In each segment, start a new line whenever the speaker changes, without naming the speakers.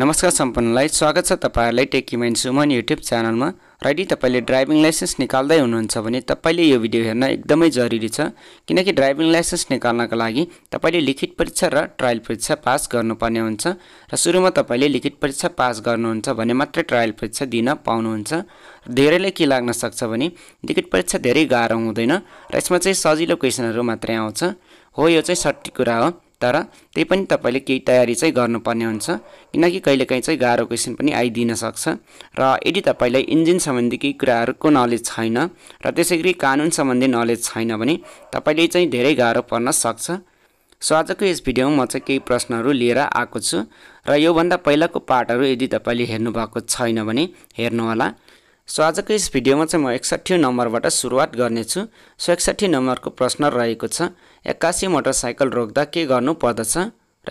नमस्कार सम्पूर्णलाई स्वागत छ तपाईँहरूलाई टेकी माइन्ड सुमन युट्युब च्यानलमा र यदि तपाईँले ड्राइभिङ लाइसेन्स निकाल्दै हुनुहुन्छ भने तपाईँले यो भिडियो हेर्न एकदमै जरुरी छ किनकि ड्राइभिङ लाइसेन्स निकाल्नका लागि तपाईँले लिखित परीक्षा र ट्रायल परीक्षा पास गर्नुपर्ने हुन्छ र सुरुमा तपाईँले लिखित परीक्षा पास गर्नुहुन्छ भने मात्रै ट्रायल परीक्षा दिन पाउनुहुन्छ धेरैले के लाग्न सक्छ भने लिखित परीक्षा धेरै गाह्रो हुँदैन र यसमा चाहिँ सजिलो क्वेसनहरू मात्रै आउँछ हो यो चाहिँ सठिक कुरा हो तर त्यही पनि तपाईँले केही तयारी चाहिँ गर्नुपर्ने हुन्छ किनकि कहिलेकाहीँ चाहिँ गाह्रो क्वेसन पनि आइदिन सक्छ र यदि तपाईँलाई इन्जिन सम्बन्धी केही कुराहरूको नलेज छैन र त्यसै गरी कानुन सम्बन्धी नलेज छैन भने तपाईँले चाहिँ धेरै गाह्रो पर्न सक्छ सो आजको यस भिडियोमा म चाहिँ केही प्रश्नहरू लिएर आएको छु र योभन्दा पहिलाको पार्टहरू यदि तपाईँले हेर्नुभएको छैन भने हेर्नुहोला सो आजको यस भिडियोमा चाहिँ म एकसाठी नम्बरबाट सुरुवात गर्नेछु सो एकसाठी नम्बरको प्रश्न रहेको छ एक्कासी मोटरसाइकल रोक्दा के गर्नु पर्दछ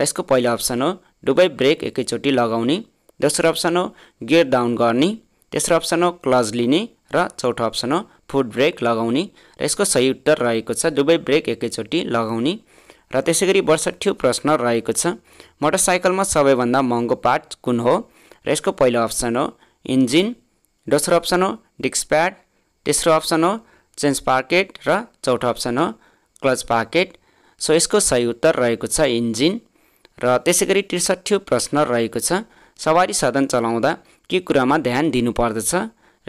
र यसको पहिलो अप्सन हो दुबै ब्रेक एकैचोटि लगाउने दोस्रो अप्सन हो गियर डाउन गर्ने तेस्रो अप्सन हो क्लज लिने र चौथो अप्सन हो फुट ब्रेक लगाउने र यसको सही उत्तर रहेको छ दुबै ब्रेक एकैचोटि लगाउने र त्यसै गरी बर्सठी प्रश्न रहेको छ मोटरसाइकलमा सबैभन्दा महँगो पार्ट कुन हो र यसको पहिलो अप्सन हो इन्जिन दोस्रो अप्सन हो डिस्क प्याड तेस्रो अप्सन हो चेन्ज पाकेट र चौथो अप्सन हो क्लच पाकेट सो यसको सही उत्तर रहेको छ इन्जिन र त्यसै गरी त्रिसठी प्रश्न रहेको छ सवारी साधन चलाउँदा के कुरामा ध्यान दिनुपर्दछ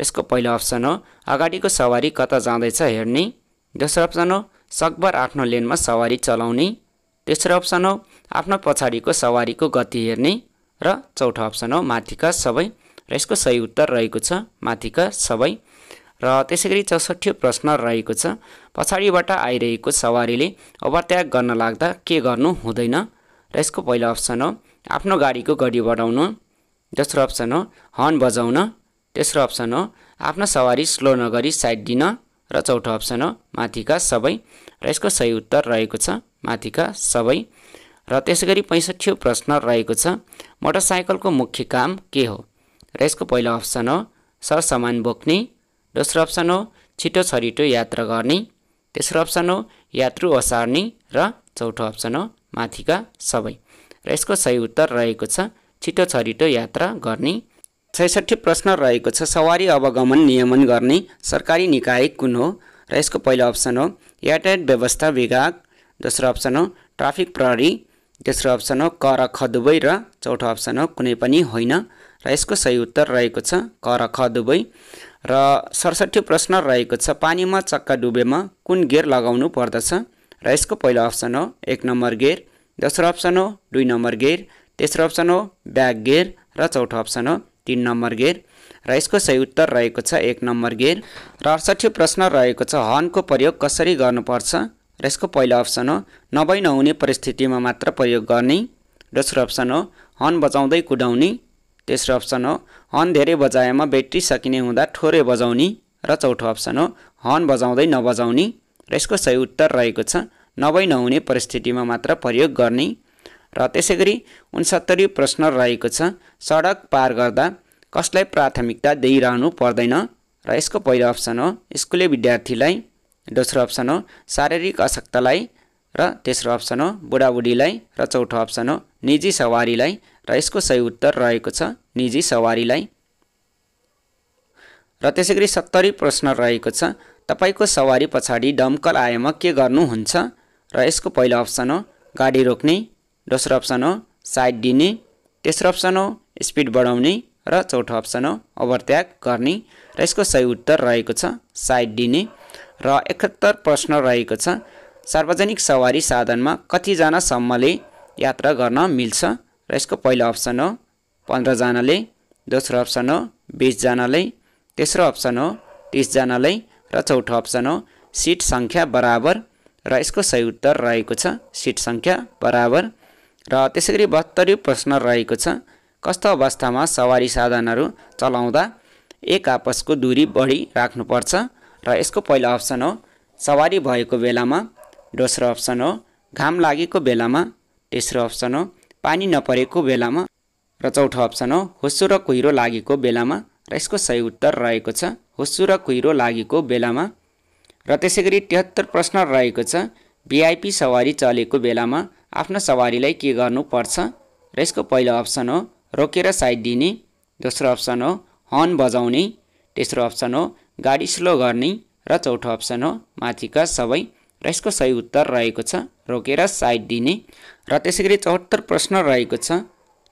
यसको पहिलो अप्सन हो अगाडिको सवारी कता जाँदैछ हेर्ने दोस्रो अप्सन हो सकभर आफ्नो लेनमा सवारी चलाउने तेस्रो अप्सन हो आफ्नो पछाडिको सवारीको गति हेर्ने र चौथो अप्सन हो माथिका सबै र यसको सही उत्तर रहेको छ माथिका सबै र त्यसै गरी चौसठी प्रश्न रहेको छ पछाडिबाट आइरहेको सवारीले ओभरट्याग गर्न लाग्दा के गर्नु हुँदैन र यसको पहिलो अप्सन हो आफ्नो गाडीको गडी बढाउनु दोस्रो अप्सन हो हर्न बजाउन तेस्रो अप्सन हो आफ्नो सवारी स्लो नगरी साइड दिन र चौथो अप्सन हो माथिका सबै र यसको सही उत्तर रहेको छ माथिका सबै र त्यसै गरी पैँसठी प्रश्न रहेको छ मोटरसाइकलको मुख्य काम के हो र यसको पहिलो अप्सन हो सरसामान बोक्ने दोस्रो अप्सन हो छिटो छरिटो यात्रा गर्ने तेस्रो अप्सन हो यात्रु ओसार्ने र चौथो अप्सन हो माथिका सबै र यसको सही उत्तर रहेको छ छिटो छरिटो यात्रा गर्ने छैसठी प्रश्न रहेको छ सवारी अवगमन नियमन गर्ने सरकारी निकाय कुन हो र यसको पहिलो अप्सन हो यातायात व्यवस्था विभाग दोस्रो अप्सन हो ट्राफिक प्रहरी तेस्रो अप्सन हो कर ख र चौथो अप्सन हो कुनै पनि होइन र यसको सही उत्तर रहेको छ क र ख दुवै र सडसठी प्रश्न रहेको छ पानीमा चक्का डुबेमा कुन गेयर लगाउनु पर्दछ र यसको पहिलो अप्सन हो एक नम्बर गेयर दोस्रो अप्सन हो दुई नम्बर गेयर तेस्रो अप्सन हो ब्याक गेयर र चौथो अप्सन हो तिन नम्बर गेयर र यसको सही उत्तर रहेको छ एक नम्बर गेयर र अडसठी प्रश्न रहेको छ हर्नको प्रयोग कसरी गर्नुपर्छ र यसको पहिलो अप्सन हो नभई नहुने परिस्थितिमा मात्र प्रयोग गर्ने दोस्रो अप्सन हो हर्न बजाउँदै कुदाउने तेस्रो अप्सन हो हर्न धेरै बजाएमा ब्याट्री सकिने हुँदा थोरै बजाउने र चौथो अप्सन हो हर्न बजाउँदै नबजाउने र यसको सही उत्तर रहेको छ नभई नहुने परिस्थितिमा मात्र प्रयोग गर्ने र त्यसै गरी उन्सत्तरी प्रश्न रहेको छ सडक पार गर्दा कसलाई प्राथमिकता दिइरहनु पर्दैन र यसको पहिलो अप्सन हो स्कुले विद्यार्थीलाई दोस्रो अप्सन हो शारीरिक अशक्तलाई र तेस्रो अप्सन हो बुढाबुढीलाई र चौथो अप्सन हो निजी सवारीलाई र यसको सही उत्तर रहेको छ निजी सवारीलाई र त्यसै गरी सत्तरी प्रश्न रहेको छ तपाईँको सवारी पछाडि डम्कल आएमा के गर्नुहुन्छ र यसको पहिलो अप्सन हो गाडी रोक्ने दोस्रो अप्सन हो साइड दिने तेस्रो अप्सन हो स्पिड बढाउने र चौथो अप्सन हो ओभरत्याग गर्ने र यसको सही उत्तर रहेको छ साइड दिने र एकहत्तर प्रश्न रहेको छ सार्वजनिक सवारी साधनमा कतिजनासम्मले यात्रा गर्न मिल्छ र यसको पहिलो अप्सन हो पन्ध्रजनाले दोस्रो अप्सन हो बिसजनाले तेस्रो अप्सन हो तिसजनाले र चौथो अप्सन हो सिट सङ्ख्या बराबर र यसको सही उत्तर रहेको छ सिट सङ्ख्या बराबर र त्यसै गरी बहत्तरी प्रश्न रहेको छ कस्तो अवस्थामा सवारी साधनहरू चलाउँदा एक आपसको दूरी बढी राख्नुपर्छ र यसको पहिलो अप्सन हो सवारी भएको बेलामा दोस्रो अप्सन हो घाम लागेको बेलामा तेस्रो अप्सन हो पानी नपरेको बेलामा र चौथो अप्सन हो होसु र कुहिरो लागेको बेलामा र यसको सही उत्तर रहेको छ होस्सो र कुहिरो लागेको बेलामा र त्यसै गरी तिहत्तर प्रश्न रहेको छ भिआइपी सवारी चलेको बेलामा आफ्नो सवारीलाई के गर्नुपर्छ र यसको पहिलो अप्सन हो रोकेर साइड दिने दोस्रो अप्सन हो हर्न बजाउने तेस्रो अप्सन हो गाडी स्लो गर्ने र चौथो अप्सन हो माथिका सबै र यसको सही उत्तर रहेको छ रोकेर साइड दिने र त्यसै गरी चौहत्तर प्रश्न रहेको छ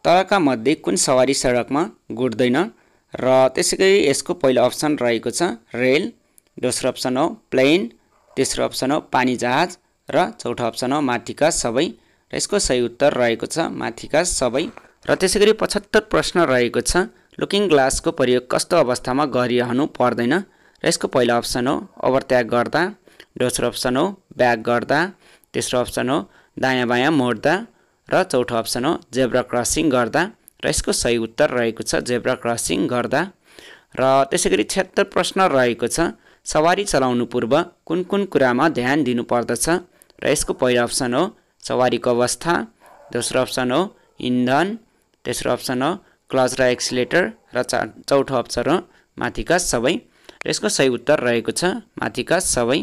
तलका मध्ये कुन सवारी सडकमा गुड्दैन र त्यसै गरी यसको पहिलो अप्सन रहेको छ रेल दोस्रो अप्सन हो प्लेन तेस्रो अप्सन हो पानी जहाज र चौथो अप्सन हो माथिका सबै र यसको सही उत्तर रहेको छ माथिका सबै र त्यसै गरी पचहत्तर प्रश्न रहेको छ लुकिङ ग्लासको प्रयोग कस्तो अवस्थामा गरिरहनु पर्दैन र यसको पहिलो अप्सन हो ओभरत्याग गर्दा दोस्रो अप्सन हो ब्याक गर्दा तेस्रो अप्सन हो दायाँ बायाँ मोड्दा र चौथो अप्सन हो जेब्रा क्रसिङ गर्दा र यसको सही उत्तर रहेको छ जेब्रा क्रसिङ गर्दा र त्यसै गरी छत्तर प्रश्न रहेको छ सवारी चलाउनु पूर्व कुन कुन कुरामा ध्यान दिनुपर्दछ र यसको पहिलो अप्सन हो सवारीको अवस्था दोस्रो अप्सन हो इन्धन तेस्रो अप्सन हो क्लच र एक्सिलेटर र चा चौथो अप्सन हो माथिका सबै र यसको सही उत्तर रहेको छ माथिका सबै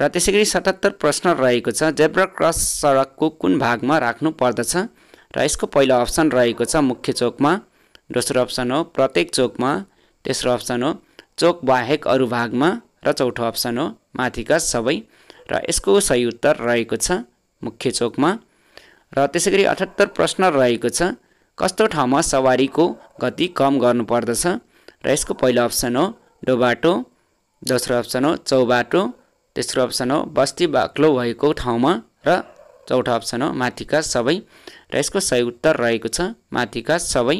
र त्यसै गरी सतहत्तर प्रश्न रहेको छ जेब्रा क्रस सडकको कुन भागमा राख्नु पर्दछ र यसको पहिलो अप्सन रहेको छ मुख्य चोकमा दोस्रो अप्सन हो प्रत्येक चोकमा तेस्रो अप्सन हो चोक बाहेक अरू भागमा र चौथो अप्सन हो माथिका सबै र यसको सही उत्तर रहेको छ मुख्य चोकमा र त्यसै गरी अठहत्तर प्रश्न रहेको छ कस्तो ठाउँमा सवारीको गति कम गर्नुपर्दछ र यसको पहिलो अप्सन हो डोबाटो दोस्रो अप्सन हो चौबाटो तेस्रो अप्सन हो बस्ती बाक्लो भएको ठाउँमा र चौथो अप्सन हो माथिका सबै र यसको सही उत्तर रहेको छ माथिका सबै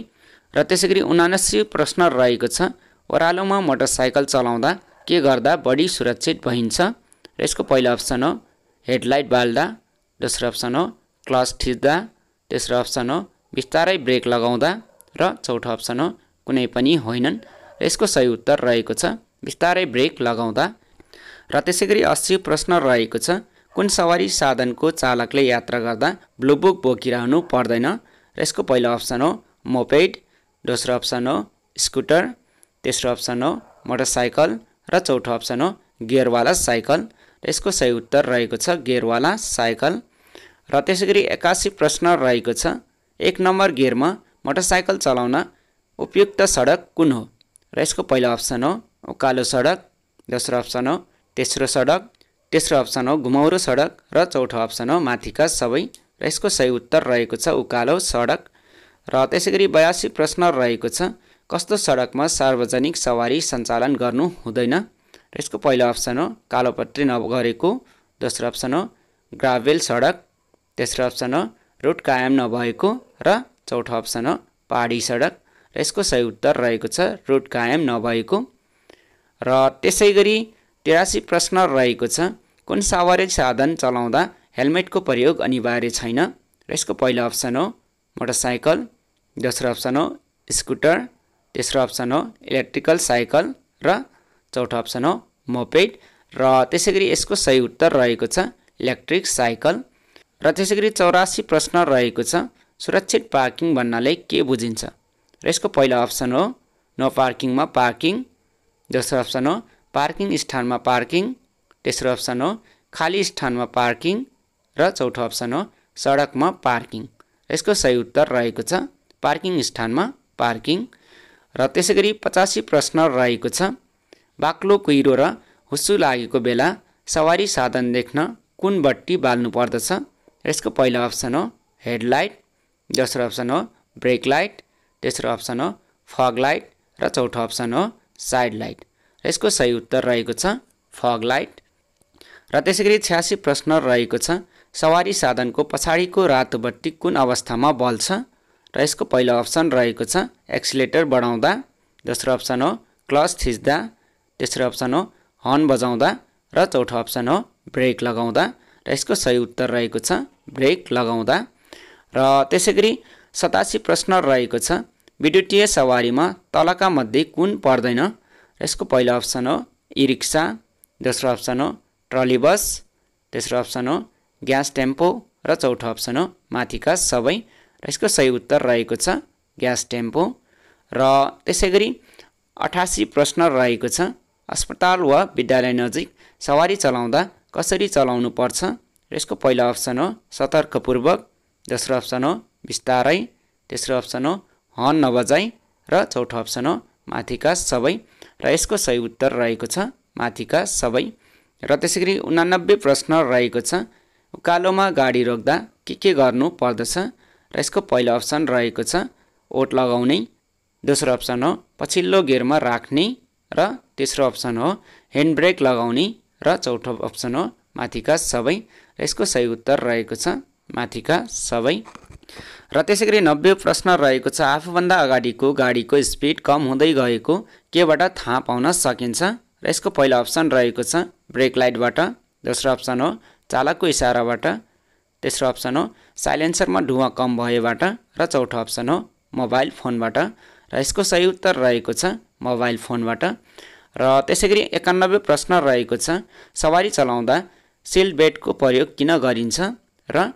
र त्यसै गरी उनासी प्रश्न रहेको छ ओह्रालोमा मोटरसाइकल चलाउँदा के गर्दा बढी सुरक्षित भइन्छ र यसको पहिलो अप्सन हो हेडलाइट बाल्दा दोस्रो अप्सन हो क्लच थिच्दा तेस्रो अप्सन हो बिस्तारै ब्रेक लगाउँदा र चौथो अप्सन हो कुनै पनि होइनन् र यसको सही उत्तर रहेको छ बिस्तारै ब्रेक लगाउँदा र त्यसै गरी अस्सी प्रश्न रहेको छ कुन सवारी साधनको चालकले यात्रा गर्दा ब्लुबुक बोकिरहनु पर्दैन र यसको पहिलो अप्सन हो मोपेड दोस्रो अप्सन हो स्कुटर तेस्रो अप्सन हो मोटरसाइकल र चौथो अप्सन हो गियरवाला साइकल र यसको सही उत्तर रहेको छ गियरवाला साइकल र त्यसै गरी एक्कासी प्रश्न रहेको छ एक नम्बर गियरमा मोटरसाइकल चलाउन उपयुक्त सडक कुन हो र यसको पहिलो अप्सन हो उकालो सडक दोस्रो अप्सन हो तेस्रो सडक तेस्रो अप्सन हो घुमाउरो सडक र चौथो अप्सन हो माथिका सबै र यसको सही उत्तर रहेको छ उकालो सडक र त्यसै गरी बयासी प्रश्न रहेको छ कस्तो सडकमा सार्वजनिक सवारी सञ्चालन गर्नु हुँदैन र यसको पहिलो अप्सन हो कालोपत्री नगरेको दोस्रो अप्सन हो ग्राभेल सडक तेस्रो अप्सन हो रुट कायम नभएको र चौथो अप्सन हो पहाडी सडक र यसको सही उत्तर रहेको छ रुट कायम नभएको र त्यसै गरी तेरासी प्रश्न रहेको छ कुन सावारी साधन चलाउँदा हेलमेटको प्रयोग अनिवार्य छैन र यसको पहिलो अप्सन हो मोटरसाइकल दोस्रो अप्सन हो स्कुटर तेस्रो अप्सन हो इलेक्ट्रिकल साइकल र चौथो अप्सन हो मोपेड र त्यसै गरी यसको सही उत्तर रहेको छ इलेक्ट्रिक साइकल र त्यसै गरी चौरासी प्रश्न रहेको छ सुरक्षित पार्किङ भन्नाले के बुझिन्छ र यसको पहिलो अप्सन हो नो पार्किङमा पार्किङ दोस्रो अप्सन हो पार्किङ स्थानमा पार्किङ तेस्रो अप्सन हो खाली स्थानमा पार्किङ र चौथो अप्सन हो सडकमा पार्किङ यसको सही उत्तर रहेको छ पार्किङ स्थानमा पार्किङ र त्यसै गरी पचासी प्रश्न रहेको छ बाक्लो कुहिरो र हुस्सु लागेको बेला सवारी साधन देख्न कुन बत्ती बाल्नु पर्दछ यसको पहिलो अप्सन हो हेडलाइट दोस्रो अप्सन हो ब्रेक लाइट तेस्रो अप्सन हो फग लाइट र चौथो अप्सन हो साइड लाइट यसको सही उत्तर रहेको छ फग लाइट र त्यसै गरी छ्यासी प्रश्न रहेको छ सवारी साधनको पछाडिको रातो बत्ती कुन अवस्थामा बल्छ र यसको पहिलो अप्सन रहेको छ एक्सिलेटर बढाउँदा दोस्रो अप्सन हो क्लच थिच्दा तेस्रो अप्सन हो हर्न बजाउँदा र चौथो अप्सन हो ब्रेक लगाउँदा र यसको सही उत्तर रहेको छ ब्रेक लगाउँदा र त्यसै गरी सतासी प्रश्न रहेको छ विद्युतीय सवारीमा तलका मध्ये कुन पर्दैन यसको पहिलो अप्सन हो इ रिक्सा दोस्रो अप्सन हो ट्रली बस तेस्रो अप्सन हो ग्यास टेम्पो र चौथो अप्सन हो माथिका सबै र यसको सही उत्तर रहेको छ ग्यास टेम्पो र त्यसै गरी अठासी प्रश्न रहेको छ अस्पताल वा विद्यालय नजिक सवारी चलाउँदा कसरी चलाउनु पर्छ र यसको पहिलो अप्सन हो सतर्कपूर्वक दोस्रो अप्सन हो बिस्तारै तेस्रो अप्सन हो हर्न नबजाई र चौथो अप्सन हो माथिका सबै र यसको सही उत्तर रहेको छ माथिका सबै र त्यसै गरी उनानब्बे प्रश्न रहेको छ उकालोमा गाडी रोक्दा के के गर्नु पर्दछ र यसको पहिलो अप्सन रहेको छ ओट लगाउने दोस्रो अप्सन हो पछिल्लो गियरमा राख्ने र तेस्रो अप्सन हो ह्यान्ड ब्रेक लगाउने र चौथो अप्सन हो माथिका सबै र यसको सही उत्तर रहेको छ माथिका सबै र त्यसै गरी नब्बे प्रश्न रहेको छ आफूभन्दा अगाडिको गाडीको स्पिड कम हुँदै गएको केबाट थाहा पाउन सकिन्छ र यसको पहिलो अप्सन रहेको छ ब्रेक लाइटबाट दोस्रो अप्सन हो चालकको इसाराबाट तेस्रो अप्सन हो साइलेन्सरमा ढुवा कम भएबाट र चौथो अप्सन हो मोबाइल फोनबाट र यसको सही उत्तर रहेको छ मोबाइल फोनबाट र त्यसै गरी एकानब्बे प्रश्न रहेको छ सवारी चलाउँदा सिल बेल्टको प्रयोग किन गरिन्छ र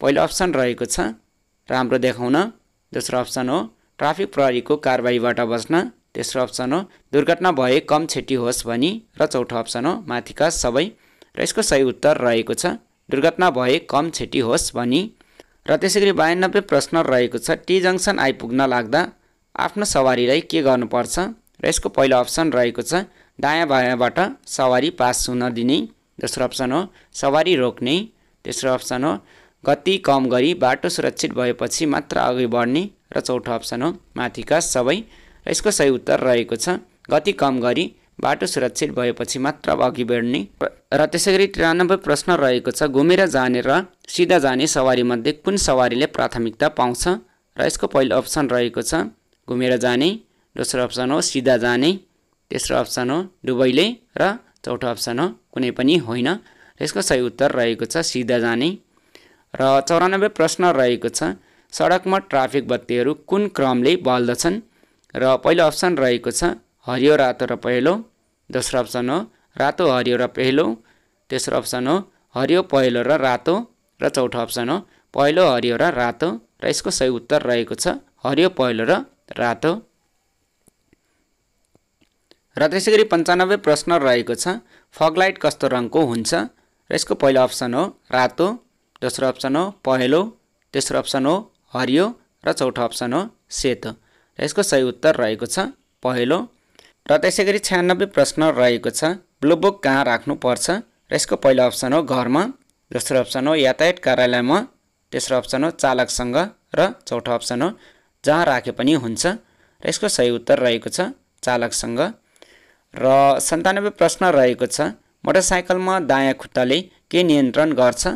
पहिलो अप्सन रहेको छ राम्रो देखाउन दोस्रो अप्सन हो ट्राफिक प्रहरीको कारवाहीबाट बस्न तेस्रो अप्सन हो दुर्घटना भए कम क्षति होस् भनी र चौथो अप्सन हो माथिका सबै र यसको सही उत्तर रहेको छ दुर्घटना भए कम क्षति होस् भनी र त्यसै गरी बयानब्बे प्रश्न रहेको छ टी जङ्सन आइपुग्न लाग्दा आफ्नो सवारीलाई के गर्नुपर्छ र यसको पहिलो अप्सन रहेको छ दायाँ बायाँबाट सवारी पास हुन दिने दोस्रो अप्सन हो सवारी रोक्ने तेस्रो अप्सन हो कति कम गरी बाटो सुरक्षित भएपछि मात्र अघि बढ्ने र चौथो अप्सन हो माथिका सबै र यसको सही उत्तर रहेको छ गति कम गरी बाटो सुरक्षित भएपछि मात्र अघि बढ्ने र त्यसै गरी त्रियानब्बे प्रश्न रहेको छ घुमेर जाने र सिधा जाने सवारीमध्ये कुन सवारीले प्राथमिकता पाउँछ र यसको पहिलो अप्सन रहेको छ घुमेर जाने दोस्रो अप्सन हो सिधा जाने तेस्रो अप्सन हो दुबैले र चौथो अप्सन हो कुनै पनि होइन यसको सही उत्तर रहेको छ सिधा जाने र चौरानब्बे प्रश्न रहेको छ सडकमा ट्राफिक बत्तीहरू कुन क्रमले बल्दछन् र पहिलो अप्सन रहेको छ हरियो रातो र पहेँलो दोस्रो अप्सन हो रातो हरियो र पहेँलो तेस्रो अप्सन हो हरियो पहेँलो र रातो र चौथो अप्सन हो पहेँलो हरियो र रातो र यसको सही उत्तर रहेको छ हरियो पहेँलो र रातो र त्यसै गरी पन्चानब्बे प्रश्न रहेको छ फगलाइट कस्तो रङको हुन्छ र यसको पहिलो अप्सन हो रातो दोस्रो अप्सन हो पहेँलो तेस्रो अप्सन हो हरियो र चौथो अप्सन हो सेतो र यसको सही उत्तर रहेको छ पहेँलो र त्यसै गरी छ्यानब्बे प्रश्न रहेको छ ब्लु बुक कहाँ राख्नुपर्छ र यसको पहिलो अप्सन हो घरमा दोस्रो अप्सन हो यातायात कार्यालयमा तेस्रो अप्सन हो चालकसँग र चौथो अप्सन हो जहाँ राखे पनि हुन्छ र यसको सही उत्तर रहेको छ चालकसँग र सन्तानब्बे प्रश्न रहेको छ मोटरसाइकलमा दायाँ खुट्टाले के नियन्त्रण गर्छ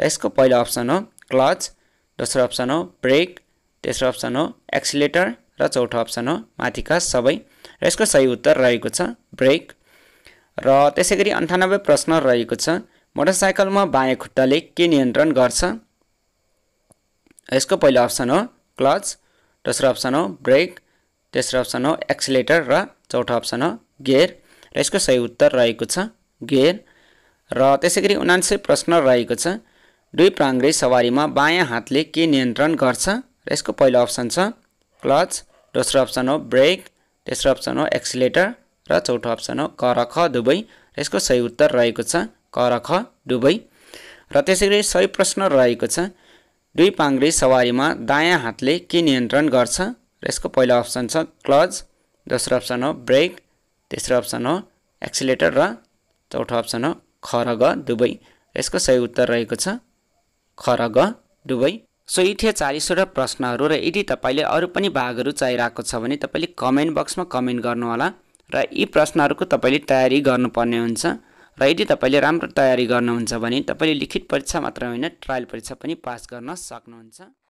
र यसको पहिलो अप्सन हो क्लच दोस्रो अप्सन हो ब्रेक तेस्रो अप्सन हो एक्सिलेटर र चौथो अप्सन हो माथिका सबै र यसको सही उत्तर रहेको छ ब्रेक र त्यसै गरी अन्ठानब्बे प्रश्न रहेको छ मोटरसाइकलमा बायाँ खुट्टाले के नियन्त्रण गर्छ यसको पहिलो अप्सन हो क्लच दोस्रो अप्सन हो ब्रेक तेस्रो अप्सन हो एक्सिलेटर र चौथो अप्सन हो गेयर र यसको सही उत्तर रहेको छ गेयर र त्यसै गरी उनान्सय प्रश्न रहेको छ दुई प्राङ्ग्रे सवारीमा बायाँ हातले के नियन्त्रण गर्छ र यसको पहिलो अप्सन छ क्लच दोस्रो अप्सन हो ब्रेक तेस्रो अप्सन हो एक्सिलेटर र चौथो अप्सन हो क र ख दुवै यसको सही उत्तर रहेको छ क र ख दुवै र त्यसै गरी सही प्रश्न रहेको छ दुई पाङ्ग्रे सवारीमा दायाँ हातले के नियन्त्रण गर्छ र यसको पहिलो अप्सन छ क्लच दोस्रो अप्सन हो ब्रेक तेस्रो अप्सन हो एक्सिलेटर र चौथो अप्सन हो ख र ग दुवै यसको सही उत्तर रहेको छ खरग दुवै सो यी थिए चालिसवटा प्रश्नहरू र यदि तपाईँले अरू पनि भागहरू चाहिरहेको छ भने तपाईँले कमेन्ट बक्समा कमेन्ट गर्नुहोला र यी प्रश्नहरूको तपाईँले तयारी गर्नुपर्ने हुन्छ र यदि तपाईँले राम्रो तयारी गर्नुहुन्छ भने तपाईँले लिखित परीक्षा मात्र होइन ट्रायल परीक्षा पनि पास गर्न सक्नुहुन्छ